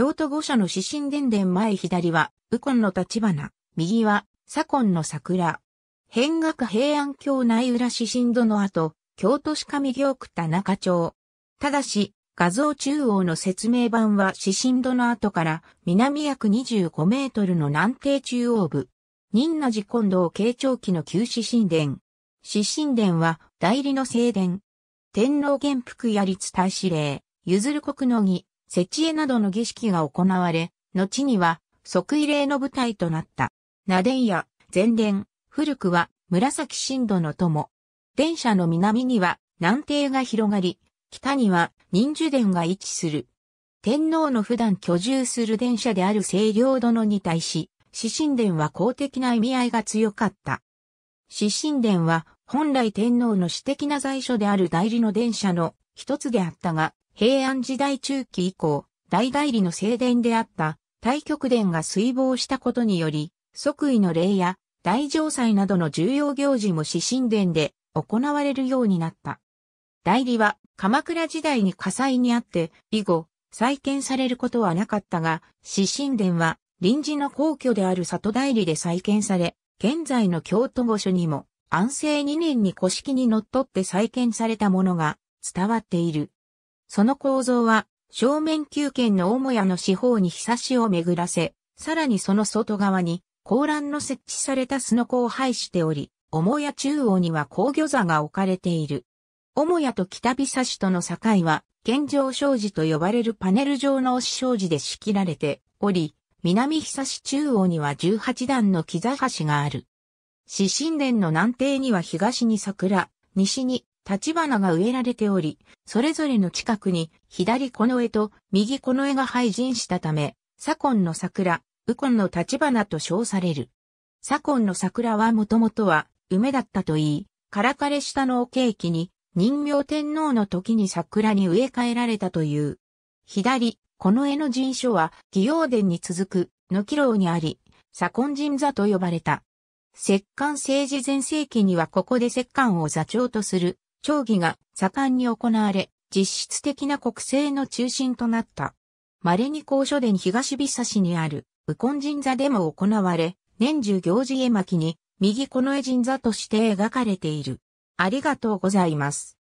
京都御所の指針伝伝前左は、右近の立花、右は、左近の桜。変額平安京内裏指針度の後、京都市上行区田中町。ただし、画像中央の説明版は指針度の後から南約25メートルの南帝中央部。仁和寺近道慶長期の旧指針殿。指針殿は代理の正殿。天皇元服や立大司令、譲る国の儀、設置絵などの儀式が行われ、後には即位礼の舞台となった。名電や前殿、古くは紫神土の友。電車の南には南帝が広がり、北には忍樹殿が位置する。天皇の普段居住する電車である清涼殿に対し、四神殿は公的な意味合いが強かった。四神殿は本来天皇の私的な在所である代理の電車の一つであったが、平安時代中期以降、大代理の正殿であった太極殿が水防したことにより、即位の礼や大城祭などの重要行事も死神殿で行われるようになった。代理は鎌倉時代に火災にあって以後、再建されることはなかったが、死神殿は臨時の皇居である里代理で再建され、現在の京都御所にも安政2年に古式に則っって再建されたものが伝わっている。その構造は、正面急圏の母屋の四方にひさしを巡らせ、さらにその外側に、高欄の設置されたすのこを配しており、母屋中央には工魚座が置かれている。母屋と北日差しとの境は、現状障子と呼ばれるパネル状の押し障子で仕切られており、南日差し中央には18段の木座橋がある。四神殿の南庭には東に桜、西に立花が植えられており、それぞれの近くに左この絵と右この絵が廃人したため、左近の桜、右近の立花と称される。左近の桜はもともとは梅だったといい、からかれ下ののケーキに、人形天皇の時に桜に植え替えられたという。左、この絵の人所は、義陽殿に続く、の木楼にあり、左近神座と呼ばれた。摂関政治前世紀にはここで摂関を座長とする町議が盛んに行われ、実質的な国政の中心となった。稀に高所殿東差市にある、右近神座でも行われ、年中行事絵巻に、右近衛神座として描かれている。ありがとうございます。